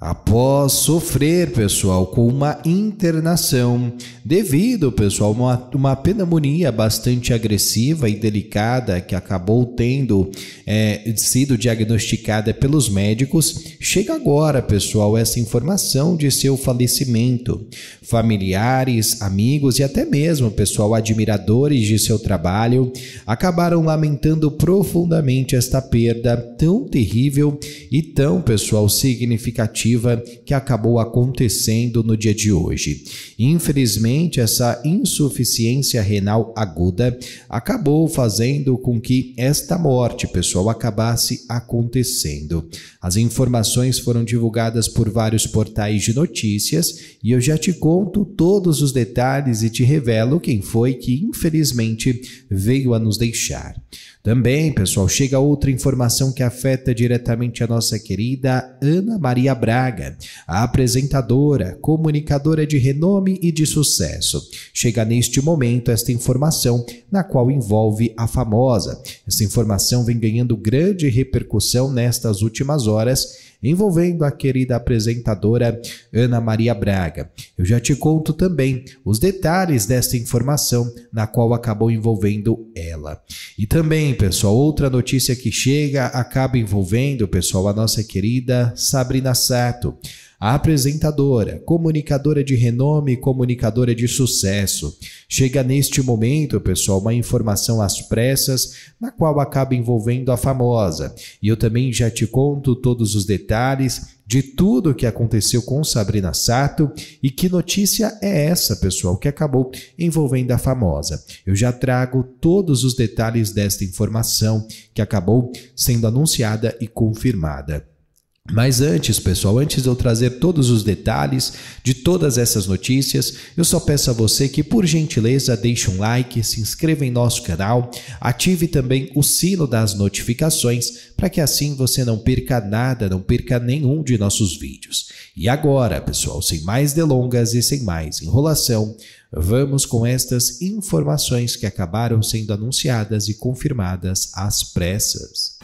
Após sofrer, pessoal, com uma internação, devido, pessoal, uma, uma pneumonia bastante agressiva e delicada que acabou tendo é, sido diagnosticada pelos médicos, chega agora, pessoal, essa informação de seu falecimento. Familiares, amigos e até mesmo, pessoal, admiradores de seu trabalho acabaram lamentando profundamente esta perda tão terrível e tão, pessoal, significativa negativa que acabou acontecendo no dia de hoje. Infelizmente, essa insuficiência renal aguda acabou fazendo com que esta morte, pessoal, acabasse acontecendo. As informações foram divulgadas por vários portais de notícias e eu já te conto todos os detalhes e te revelo quem foi que infelizmente veio a nos deixar. Também, pessoal, chega outra informação que afeta diretamente a nossa querida Ana Maria Braga, a apresentadora, comunicadora de renome e de sucesso. Chega neste momento esta informação, na qual envolve a famosa. Essa informação vem ganhando grande repercussão nestas últimas horas envolvendo a querida apresentadora Ana Maria Braga. Eu já te conto também os detalhes desta informação na qual acabou envolvendo ela. E também, pessoal, outra notícia que chega acaba envolvendo, pessoal, a nossa querida Sabrina Sato apresentadora, comunicadora de renome e comunicadora de sucesso. Chega neste momento, pessoal, uma informação às pressas, na qual acaba envolvendo a famosa. E eu também já te conto todos os detalhes de tudo o que aconteceu com Sabrina Sato e que notícia é essa, pessoal, que acabou envolvendo a famosa. Eu já trago todos os detalhes desta informação que acabou sendo anunciada e confirmada. Mas antes, pessoal, antes de eu trazer todos os detalhes de todas essas notícias, eu só peço a você que, por gentileza, deixe um like, se inscreva em nosso canal, ative também o sino das notificações, para que assim você não perca nada, não perca nenhum de nossos vídeos. E agora, pessoal, sem mais delongas e sem mais enrolação, vamos com estas informações que acabaram sendo anunciadas e confirmadas às pressas.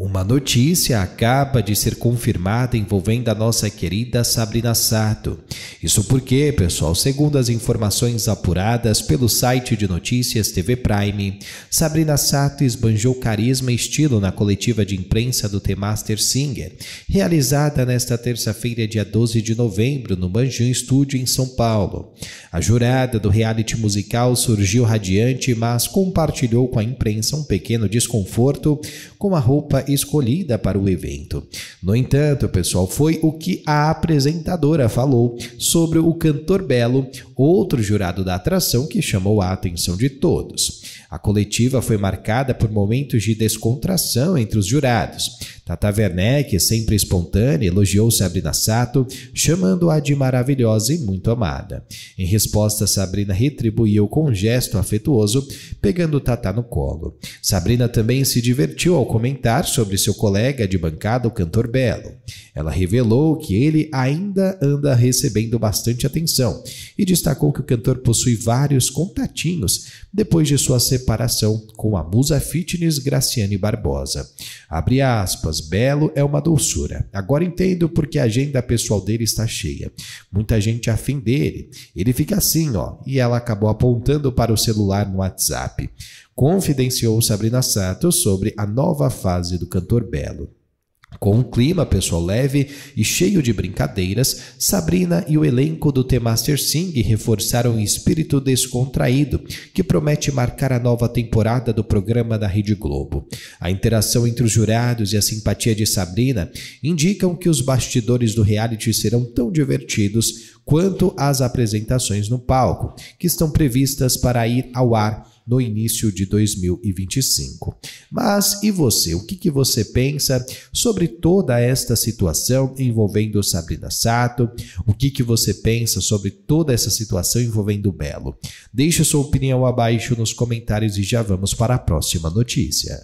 Uma notícia acaba de ser confirmada envolvendo a nossa querida Sabrina Sato. Isso porque, pessoal, segundo as informações apuradas pelo site de notícias TV Prime, Sabrina Sato esbanjou carisma e estilo na coletiva de imprensa do The Master Singer, realizada nesta terça-feira, dia 12 de novembro, no Banjum Studio em São Paulo. A jurada do reality musical surgiu radiante, mas compartilhou com a imprensa um pequeno desconforto com a roupa escolhida para o evento. No entanto, pessoal, foi o que a apresentadora falou sobre o cantor Belo, outro jurado da atração que chamou a atenção de todos. A coletiva foi marcada por momentos de descontração entre os jurados. Tata Werneck, sempre espontânea, elogiou Sabrina Sato, chamando-a de maravilhosa e muito amada. Em resposta, Sabrina retribuiu com um gesto afetuoso, pegando Tata no colo. Sabrina também se divertiu ao comentar sobre seu colega de bancada, o cantor Belo. Ela revelou que ele ainda anda recebendo bastante atenção e destacou que o cantor possui vários contatinhos depois de sua separação com a musa fitness Graciane Barbosa. Abre aspas, belo é uma doçura. Agora entendo porque a agenda pessoal dele está cheia. Muita gente é afim dele. Ele fica assim, ó. E ela acabou apontando para o celular no WhatsApp. Confidenciou Sabrina Sato sobre a nova fase do cantor Belo. Com um clima pessoal leve e cheio de brincadeiras, Sabrina e o elenco do The Master Sing reforçaram o espírito descontraído que promete marcar a nova temporada do programa da Rede Globo. A interação entre os jurados e a simpatia de Sabrina indicam que os bastidores do reality serão tão divertidos quanto as apresentações no palco, que estão previstas para ir ao ar no início de 2025. Mas e você? O que, que você pensa sobre toda esta situação envolvendo Sabrina Sato? O que, que você pensa sobre toda essa situação envolvendo Belo? Deixe sua opinião abaixo nos comentários e já vamos para a próxima notícia.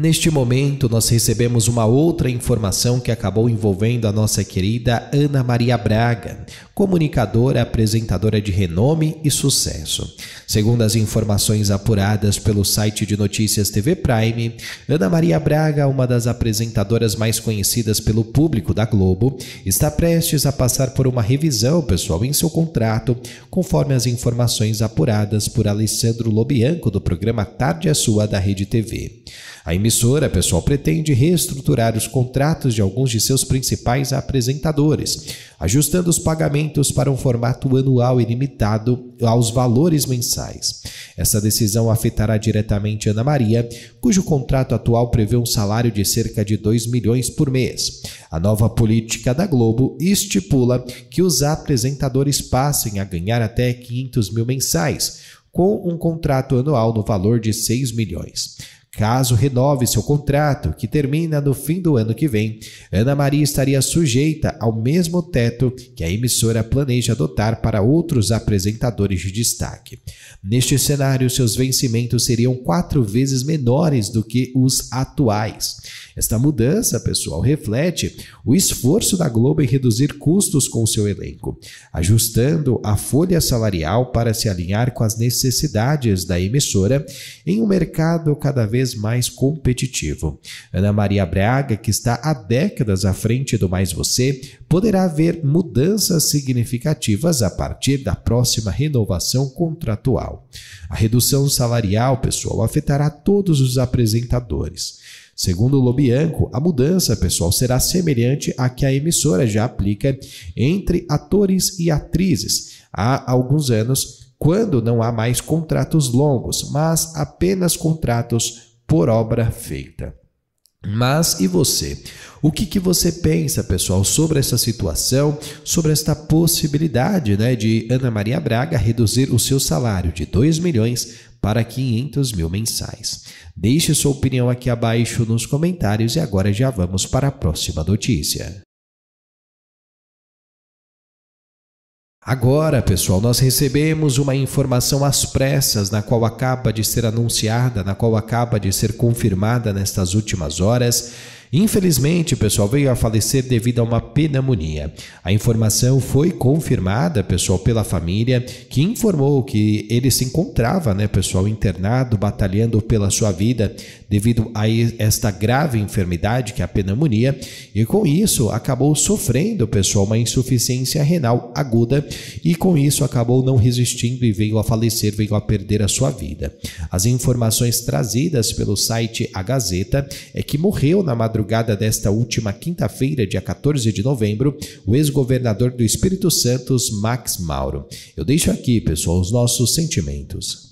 Neste momento, nós recebemos uma outra informação que acabou envolvendo a nossa querida Ana Maria Braga, comunicadora, apresentadora de renome e sucesso. Segundo as informações apuradas pelo site de notícias TV Prime, Ana Maria Braga, uma das apresentadoras mais conhecidas pelo público da Globo, está prestes a passar por uma revisão pessoal em seu contrato, conforme as informações apuradas por Alessandro Lobianco do programa Tarde é Sua da Rede TV. A emissora, pessoal pretende reestruturar os contratos de alguns de seus principais apresentadores, ajustando os pagamentos para um formato anual ilimitado aos valores mensais. Essa decisão afetará diretamente Ana Maria, cujo contrato atual prevê um salário de cerca de 2 milhões por mês. A nova política da Globo estipula que os apresentadores passem a ganhar até 500 mil mensais, com um contrato anual no valor de 6 milhões. Caso renove seu contrato, que termina no fim do ano que vem, Ana Maria estaria sujeita ao mesmo teto que a emissora planeja adotar para outros apresentadores de destaque. Neste cenário, seus vencimentos seriam quatro vezes menores do que os atuais. Esta mudança, pessoal, reflete o esforço da Globo em reduzir custos com seu elenco, ajustando a folha salarial para se alinhar com as necessidades da emissora em um mercado cada vez mais competitivo. Ana Maria Braga, que está há décadas à frente do Mais Você, poderá ver mudanças significativas a partir da próxima renovação contratual. A redução salarial, pessoal, afetará todos os apresentadores. Segundo Lobianco, a mudança, pessoal, será semelhante à que a emissora já aplica entre atores e atrizes há alguns anos, quando não há mais contratos longos, mas apenas contratos por obra feita. Mas e você? O que, que você pensa, pessoal, sobre essa situação, sobre esta possibilidade né, de Ana Maria Braga reduzir o seu salário de 2 milhões para 500 mil mensais. Deixe sua opinião aqui abaixo nos comentários e agora já vamos para a próxima notícia. Agora, pessoal, nós recebemos uma informação às pressas, na qual acaba de ser anunciada, na qual acaba de ser confirmada nestas últimas horas Infelizmente, o pessoal veio a falecer devido a uma pneumonia. A informação foi confirmada, pessoal, pela família, que informou que ele se encontrava, né, pessoal, internado, batalhando pela sua vida devido a esta grave enfermidade, que é a pneumonia, e com isso acabou sofrendo, pessoal, uma insuficiência renal aguda, e com isso acabou não resistindo e veio a falecer, veio a perder a sua vida. As informações trazidas pelo site A Gazeta é que morreu na madrugada madrugada desta última quinta-feira, dia 14 de novembro, o ex-governador do Espírito Santo, Max Mauro. Eu deixo aqui, pessoal, os nossos sentimentos.